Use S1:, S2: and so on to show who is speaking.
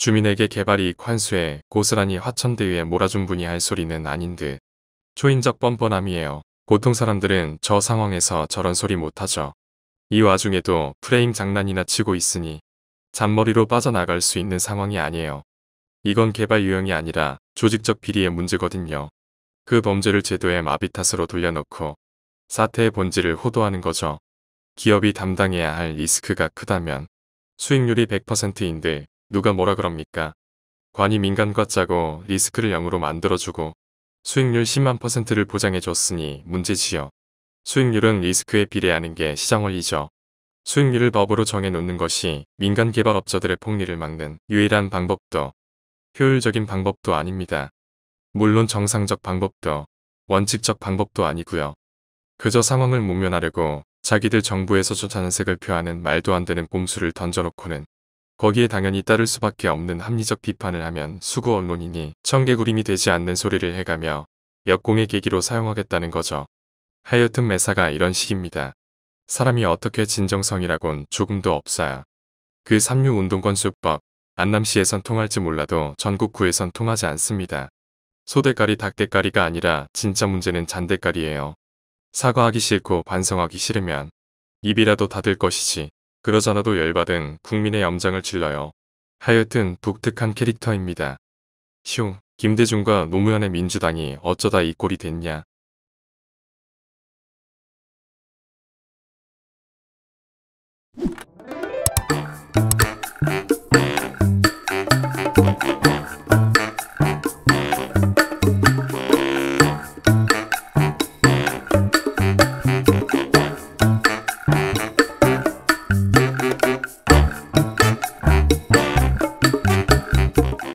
S1: 주민에게 개발이익 환수에 고스란히 화천대유에 몰아준 분이 할 소리는 아닌 듯 초인적 뻔뻔함이에요. 보통 사람들은 저 상황에서 저런 소리 못하죠. 이 와중에도 프레임 장난이나 치고 있으니 잔머리로 빠져나갈 수 있는 상황이 아니에요. 이건 개발 유형이 아니라 조직적 비리의 문제거든요. 그 범죄를 제도의 마비 탓으로 돌려놓고 사태의 본질을 호도하는 거죠. 기업이 담당해야 할 리스크가 크다면 수익률이 100%인데 누가 뭐라 그럽니까? 관이 민간과 짜고 리스크를 0으로 만들어주고 수익률 10만 퍼센트를 보장해줬으니 문제지요. 수익률은 리스크에 비례하는 게 시장 원리죠. 수익률을 법으로 정해놓는 것이 민간 개발업자들의 폭리를 막는 유일한 방법도 효율적인 방법도 아닙니다. 물론 정상적 방법도 원칙적 방법도 아니고요. 그저 상황을 모면하려고 자기들 정부에서 좋다는 색을 표하는 말도 안 되는 꼼수를 던져놓고는 거기에 당연히 따를 수밖에 없는 합리적 비판을 하면 수구 언론이니 청개구림이 되지 않는 소리를 해가며 역공의 계기로 사용하겠다는 거죠. 하여튼 매사가 이런 식입니다. 사람이 어떻게 진정성이라곤 조금도 없어요. 그 삼류운동건수법, 안남시에선 통할지 몰라도 전국구에선 통하지 않습니다. 소대가리 닭대가리가 아니라 진짜 문제는 잔대가리예요. 사과하기 싫고 반성하기 싫으면 입이라도 닫을 것이지. 그러잖아도 열받은 국민의 염장을 질러요. 하여튼 독특한 캐릭터입니다.
S2: 휴, 김대중과 노무현의 민주당이 어쩌다 이 꼴이 됐냐.